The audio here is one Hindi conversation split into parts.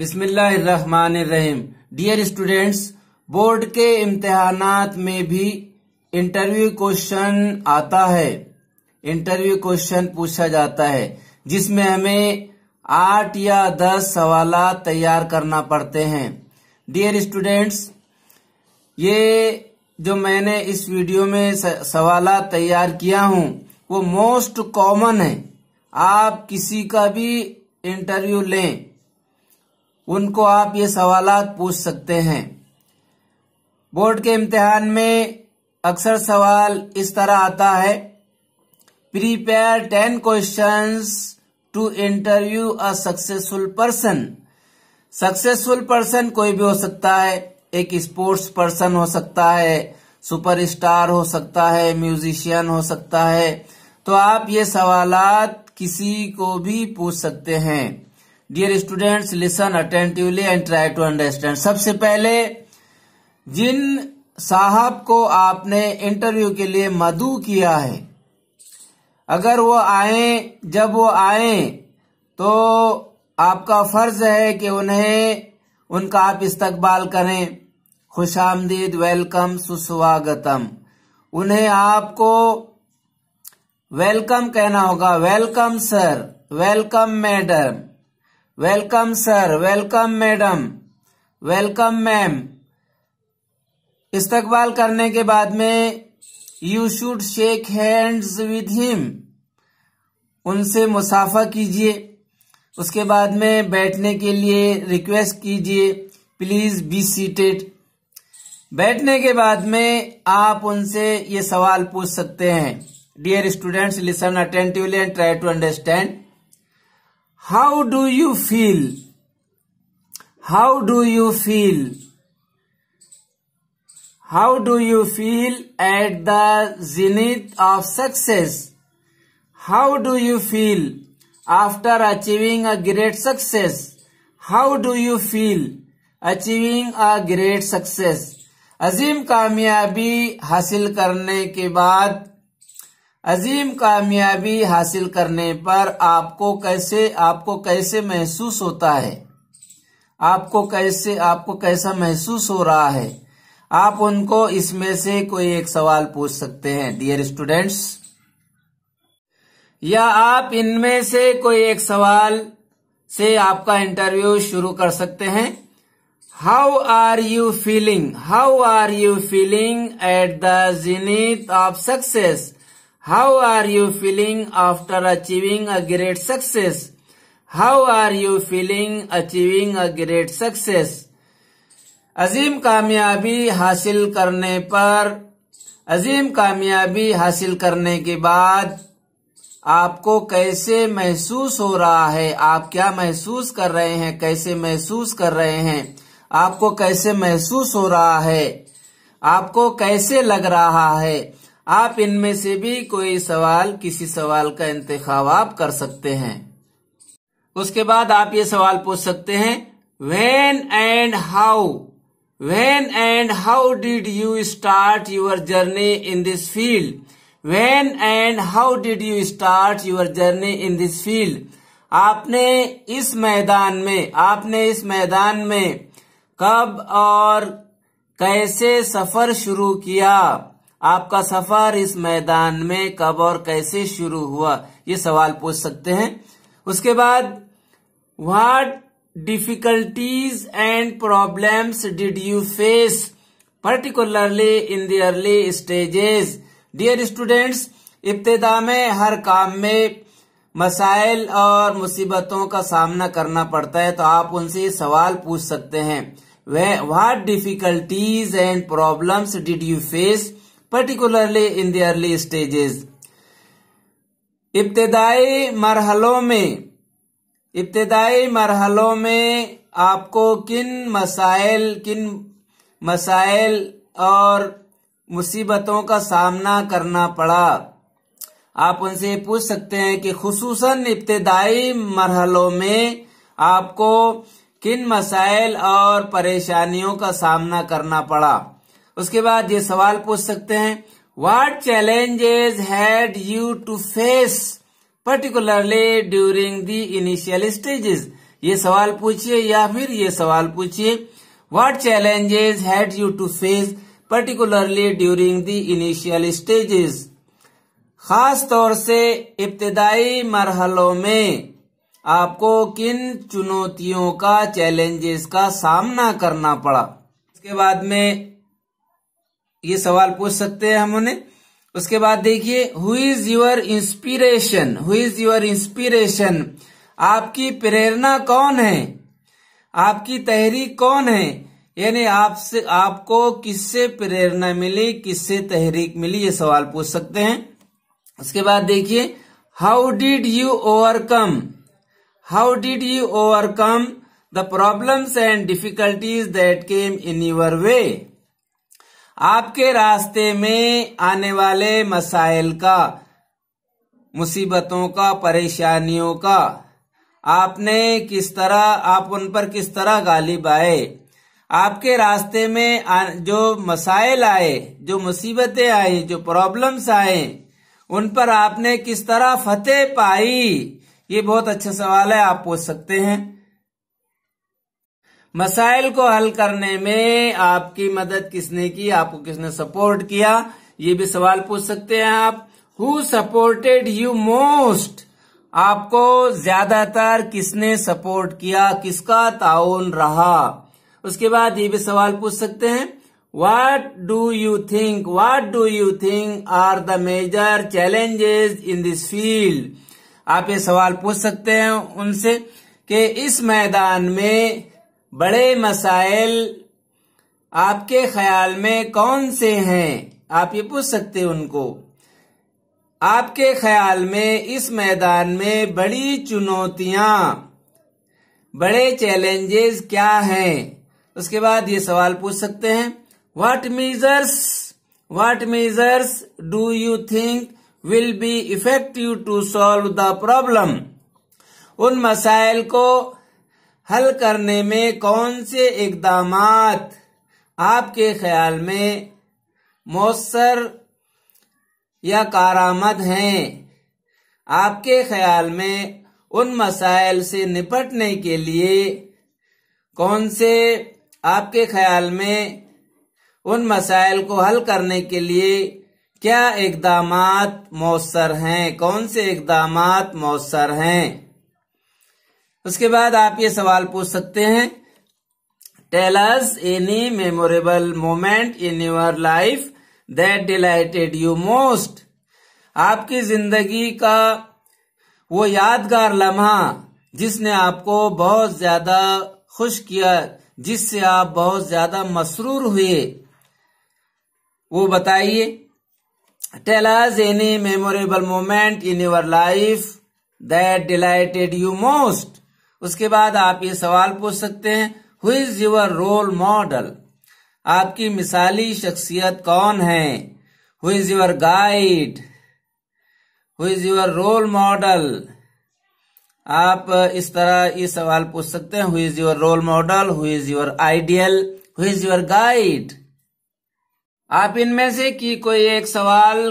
बिस्मिल्लाहिर्रहमानिर्रहीम डियर स्टूडेंट्स बोर्ड के इम्तहानात में भी इंटरव्यू क्वेश्चन आता है इंटरव्यू क्वेश्चन पूछा जाता है जिसमें हमें आठ या दस सवाल तैयार करना पड़ते हैं डियर स्टूडेंट्स ये जो मैंने इस वीडियो में सवाल तैयार किया हूँ वो मोस्ट कॉमन है आप किसी का भी इंटरव्यू लें उनको आप ये सवाल पूछ सकते हैं बोर्ड के इम्तिहान में अक्सर सवाल इस तरह आता है prepare ten questions to interview a successful person successful person कोई भी हो सकता है एक स्पोर्ट्स पर्सन हो सकता है सुपरस्टार हो सकता है म्यूजिशियन हो सकता है तो आप ये सवाल किसी को भी पूछ सकते हैं dear students listen attentively and try to understand सबसे पहले जिन साहब को आपने इंटरव्यू के लिए मधु किया है अगर वो आए जब वो आए तो आपका फर्ज है कि उन्हें उनका आप इस्तकबाल करें खुश आमदीद वेलकम सुस्वागतम उन्हें आपको वेलकम कहना होगा welcome sir welcome madam welcome sir welcome madam welcome ma'am इस्तकबाल करने के बाद में you should shake hands with him उनसे मुसाफा कीजिए उसके बाद में बैठने के लिए रिक्वेस्ट कीजिए प्लीज बी सीटेड बैठने के बाद में आप उनसे ये सवाल पूछ सकते हैं dear students listen attentively and try to understand how do you feel how do you feel how do you feel at the zenith of success how do you feel after achieving a great success how do you feel achieving a great success अजीम कामयाबी हासिल करने के बाद अजीम कामयाबी हासिल करने पर आपको कैसे आपको कैसे महसूस होता है आपको कैसे आपको कैसा महसूस हो रहा है आप उनको इसमें से कोई एक सवाल पूछ सकते हैं डियर स्टूडेंट्स या आप इनमें से कोई एक सवाल से आपका इंटरव्यू शुरू कर सकते हैं how are you feeling how are you feeling at the zenith of success How are you feeling after achieving a great success? How are you feeling achieving a great success? अजीम कामयाबी हासिल करने पर अजीम कामयाबी हासिल करने के बाद आपको कैसे महसूस हो रहा है आप क्या महसूस कर रहे हैं कैसे महसूस कर रहे हैं आपको कैसे महसूस हो रहा है आपको कैसे लग रहा है आप इनमें से भी कोई सवाल किसी सवाल का इंतखब आप कर सकते हैं उसके बाद आप ये सवाल पूछ सकते हैं when and how when and how did you start your journey in this field when and how did you start your journey in this field आपने इस मैदान में आपने इस मैदान में कब और कैसे सफर शुरू किया आपका सफर इस मैदान में कब और कैसे शुरू हुआ ये सवाल पूछ सकते हैं उसके बाद what difficulties and problems did you face particularly in the early stages dear students इब्तदा में हर काम में मसाइल और मुसीबतों का सामना करना पड़ता है तो आप उनसे सवाल पूछ सकते हैं वे what difficulties and problems did you face particularly in the early stages इब्तदाई मरहलों में इब्तदाई मरहलों में आपको किन मसाइल किन मसाइल और मुसीबतों का सामना करना पड़ा आप उनसे पूछ सकते हैं कि खसूस इब्तदाई मरहलों में आपको किन मसाइल और परेशानियों का सामना करना पड़ा उसके बाद ये सवाल पूछ सकते हैं what challenges had you to face particularly during the initial stages ये सवाल पूछिए या फिर ये सवाल पूछिए what challenges had you to face particularly during the initial stages खास तौर से इब्तदाई मरहलों में आपको किन चुनौतियों का चैलेंजेस का सामना करना पड़ा इसके बाद में ये सवाल पूछ सकते हैं हम उन्हें उसके बाद देखिए who is your inspiration who is your inspiration आपकी प्रेरणा कौन है आपकी तहरीक कौन है यानी आपसे आपको किससे प्रेरणा मिली किससे तहरीक मिली ये सवाल पूछ सकते हैं उसके बाद देखिए how did you overcome how did you overcome the problems and difficulties that came in your way आपके रास्ते में आने वाले मसाइल का मुसीबतों का परेशानियों का आपने किस तरह आप उन पर किस तरह गालिब आए आपके रास्ते में जो मसाइल आए जो मुसीबतें आई जो प्रॉब्लम्स आए उन पर आपने किस तरह फतेह पाई ये बहुत अच्छा सवाल है आप पूछ सकते हैं मसाइल को हल करने में आपकी मदद किसने की आपको किसने सपोर्ट किया ये भी सवाल पूछ सकते हैं आप हु सपोर्टेड यू मोस्ट आपको ज्यादातर किसने सपोर्ट किया किसका ताउन रहा उसके बाद ये भी सवाल पूछ सकते हैं what do you think what do you think are the major challenges in this field आप ये सवाल पूछ सकते हैं उनसे कि इस मैदान में बड़े मसाइल आपके ख्याल में कौन से हैं आप ये पूछ सकते हैं उनको आपके ख्याल में इस मैदान में बड़ी चुनौतियां बड़े चैलेंजेस क्या हैं उसके बाद ये सवाल पूछ सकते हैं what measures what measures do you think will be effective to solve the problem उन मसाइल को हल करने में कौन से इकदाम आपके ख्याल में मौसर या कारामद हैं आपके ख्याल में उन मसाइल से निपटने के लिए कौन से आपके ख्याल में उन मसाइल को हल करने के लिए क्या इकदाम मौसर हैं कौन से इकदाम मौसर हैं उसके बाद आप ये सवाल पूछ सकते हैं tell us any memorable moment in your life that delighted you most आपकी जिंदगी का वो यादगार लम्हा जिसने आपको बहुत ज्यादा खुश किया जिससे आप बहुत ज्यादा मसरूर हुए वो बताइए tell any memorable moment in your life that delighted you most उसके बाद आप ये सवाल पूछ सकते हैं who is your role model आपकी मिसाली शख्सियत कौन है who is your guide who is your role model आप इस तरह ये सवाल पूछ सकते हैं who is your role model who is your ideal who is your guide आप इनमें से की कोई एक सवाल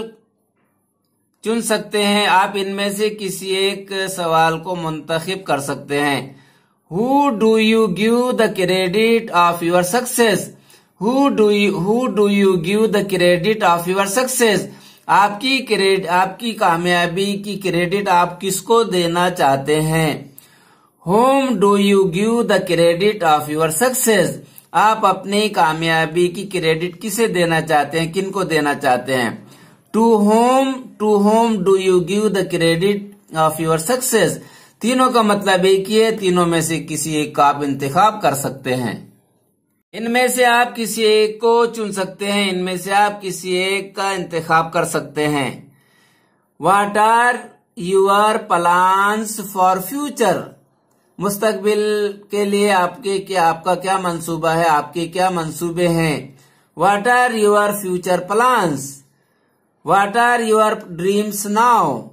चुन सकते हैं आप इनमें से किसी एक सवाल को मुंतखब कर सकते हैं who do you give the credit of your success who do you give the credit of your success आपकी क्रेड आपकी कामयाबी की क्रेडिट आप किसको देना चाहते हैं whom do you give the credit of your success आप अपनी कामयाबी की क्रेडिट किसे देना चाहते हैं किनको देना चाहते हैं to whom to whom do you give the credit of your success तीनों का मतलब एक ही है तीनों में से किसी एक का आप इंतखाब कर सकते हैं इनमें से आप किसी एक को चुन सकते हैं इनमें से आप किसी एक का इंतखाब कर सकते हैं what are your plans for future मुस्तकबिल के लिए आपके क्या आपका क्या मंसूबा है आपके क्या मंसूबे हैं what are your future plans What are your dreams now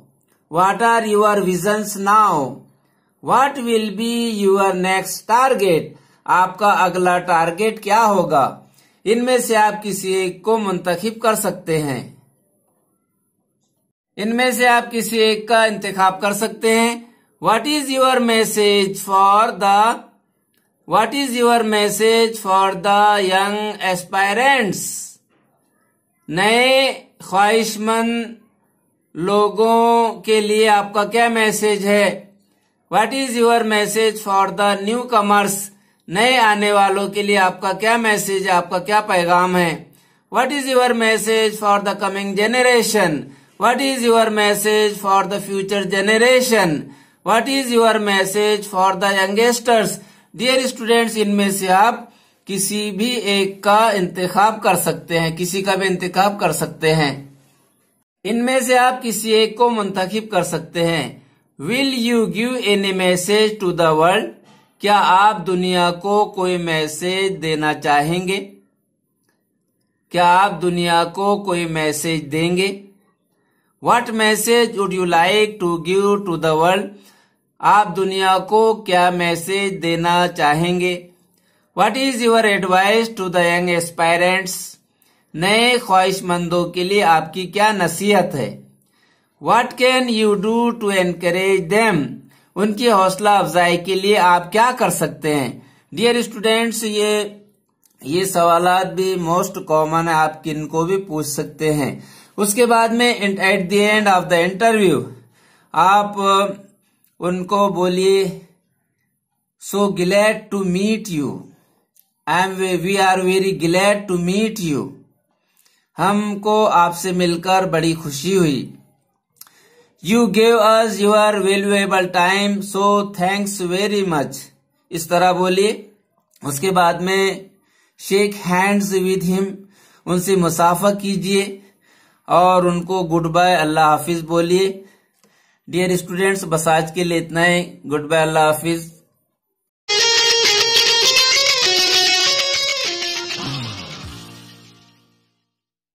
What are your visions now What will be your next target आपका अगला टारगेट क्या होगा इनमें से आप किसी एक को मुंतखब कर सकते हैं इनमें से आप किसी एक का इंतखब कर सकते हैं what is your message for the what is your message for the young aspirants नए ख्वाहिशमंद लोगों के लिए आपका क्या मैसेज है what is your message for the newcomers नए आने वालों के लिए आपका क्या मैसेज है आपका क्या पैगाम है what is your message for the coming generation what is your message for the future generation what is your message for the youngsters dear students इनमें से आप किसी भी एक का इंतखब कर सकते हैं किसी का भी इंतखब कर सकते हैं इनमें से आप किसी एक को मुंतखब कर सकते हैं will you give any message to the world क्या आप दुनिया को कोई मैसेज देना चाहेंगे क्या आप दुनिया को कोई मैसेज देंगे what message would you like to give to the world आप दुनिया को क्या मैसेज देना चाहेंगे what is your advice to the young aspirants नए ख्वाहिशमंदों के लिए आपकी क्या नसीहत है what can you do to encourage them उनकी हौसला अफजाई के लिए आप क्या कर सकते हैं डियर स्टूडेंट्स ये ये सवाल भी मोस्ट कॉमन है आप किन को भी पूछ सकते हैं उसके बाद में at the end of the interview आप उनको बोलिए so glad to meet you I am we are very glad to meet you हमको आपसे मिलकर बड़ी खुशी हुई you gave us your valuable time so thanks very much इस तरह बोलिए उसके बाद में शेक हैंड्स विद हिम उनसे मुसाफा कीजिए और उनको गुड बाय अल्लाह हाफिज बोलिए डियर स्टूडेंट्स बस आज के लिए इतना ही गुड बाय अल्लाह हाफिज़